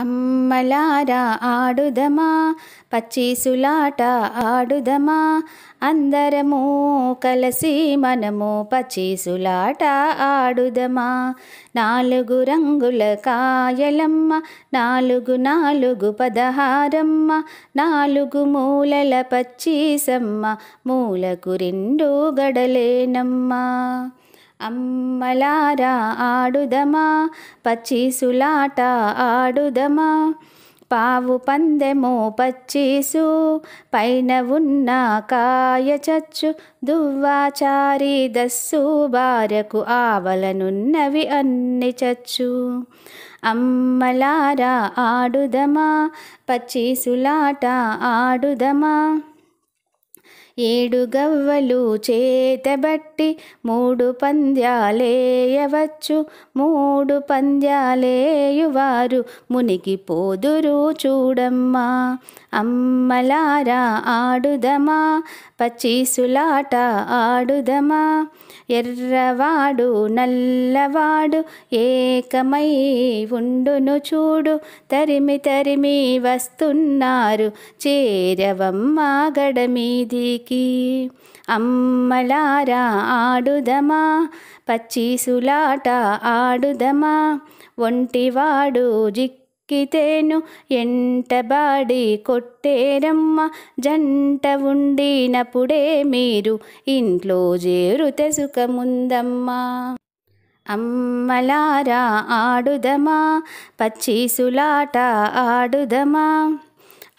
అమ్మలారా ఆడుదమా పచ్చీసులాట ఆడుదమా అందరము కలిసి మనము పచ్చీసులాట ఆడుదమా నాలుగు రంగుల కాయలమ్మ నాలుగు నాలుగు పదహారమ్మ నాలుగు మూలల పచ్చీసమ్మ మూలకు రెండు గడలేనమ్మా అమ్మలారా ఆడుదమా సులాట ఆడుదమా పావు పందెము పచ్చీసు పైన ఉన్న కాయ చచ్చు దువ్వాచారి దస్సు బారకు ఆవలనున్నవి అన్ని చచ్చు అమ్మలారా ఆడుదమా పచ్చీసులాట ఆడుదమా ఏడు గవ్వలు చేతబట్టి మూడు పంద్యాలేయవచ్చు మూడు పంద్యాలేయువారు మునిగిపోదురు చూడమ్మా అమ్మలారా ఆడుదమా పచ్చీసులాట ఆడుదమా ఎర్రవాడు నల్లవాడు ఏకమై ఉండును చూడు తరిమి తరిమి వస్తున్నారు చేరవమ్మా గడమీదికి అందరికీ అమ్మలారా ఆడుదమా పచ్చిసులాట ఆడుదమా ఒంటివాడు జిక్కితేను ఎంటబాడి కొట్టేరమ్మ జంట ఉండినప్పుడే మీరు ఇంట్లో చేరుతే సుఖముందమ్మా అమ్మలారా ఆడుదమా పచ్చిసులాట ఆడుదమా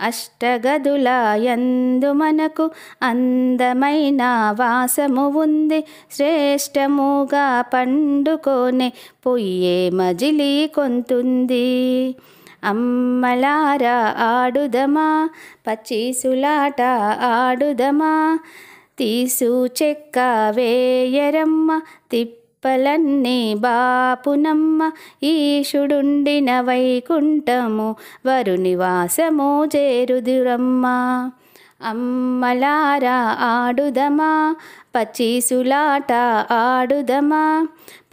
అష్టగదులాయందు మనకు అందమైన వాసము ఉంది శ్రేష్టముగా పండుకొని పొయ్యే మజిలి కొంతుంది అమ్మలారా ఆడుదమా పచ్చిసులాట ఆడుదమా తీసు చెక్క వేయరమ్మ తిప్ప తిప్పలన్నీ బాపునమ్మ ఈశుడుండిన వైకుంఠము వరునివాసము చేరుదురమ్మ అమ్మలారా ఆడుదమా పచ్చీసులాట ఆడుదమా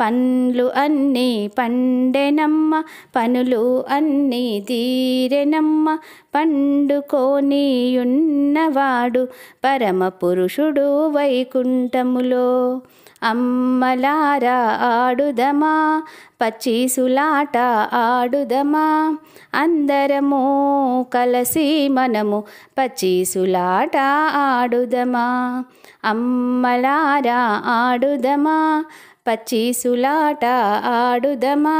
పండ్లు అన్నీ పండెనమ్మ పనులు అన్నీ తీరెనమ్మ పండుకొని ఉన్నవాడు పురుషుడు వైకుంఠములో అమ్మలారా ఆడుదమా పచ్చిసులాట ఆడుదమా అందరము కలసి మనము పచ్చిసులాట ఆడుదమా అమ్మలారా ఆడుదమా పచ్చి సులాట ఆడుదమా